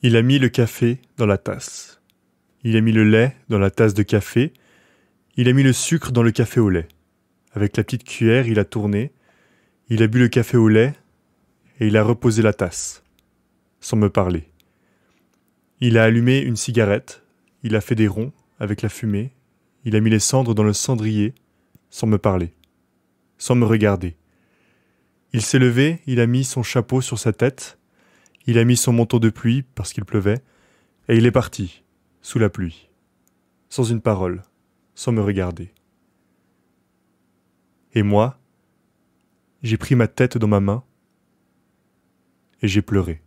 Il a mis le café dans la tasse. Il a mis le lait dans la tasse de café. Il a mis le sucre dans le café au lait. Avec la petite cuillère, il a tourné. Il a bu le café au lait et il a reposé la tasse, sans me parler. Il a allumé une cigarette. Il a fait des ronds avec la fumée. Il a mis les cendres dans le cendrier, sans me parler, sans me regarder. Il s'est levé, il a mis son chapeau sur sa tête, il a mis son manteau de pluie, parce qu'il pleuvait, et il est parti, sous la pluie, sans une parole, sans me regarder. Et moi, j'ai pris ma tête dans ma main, et j'ai pleuré.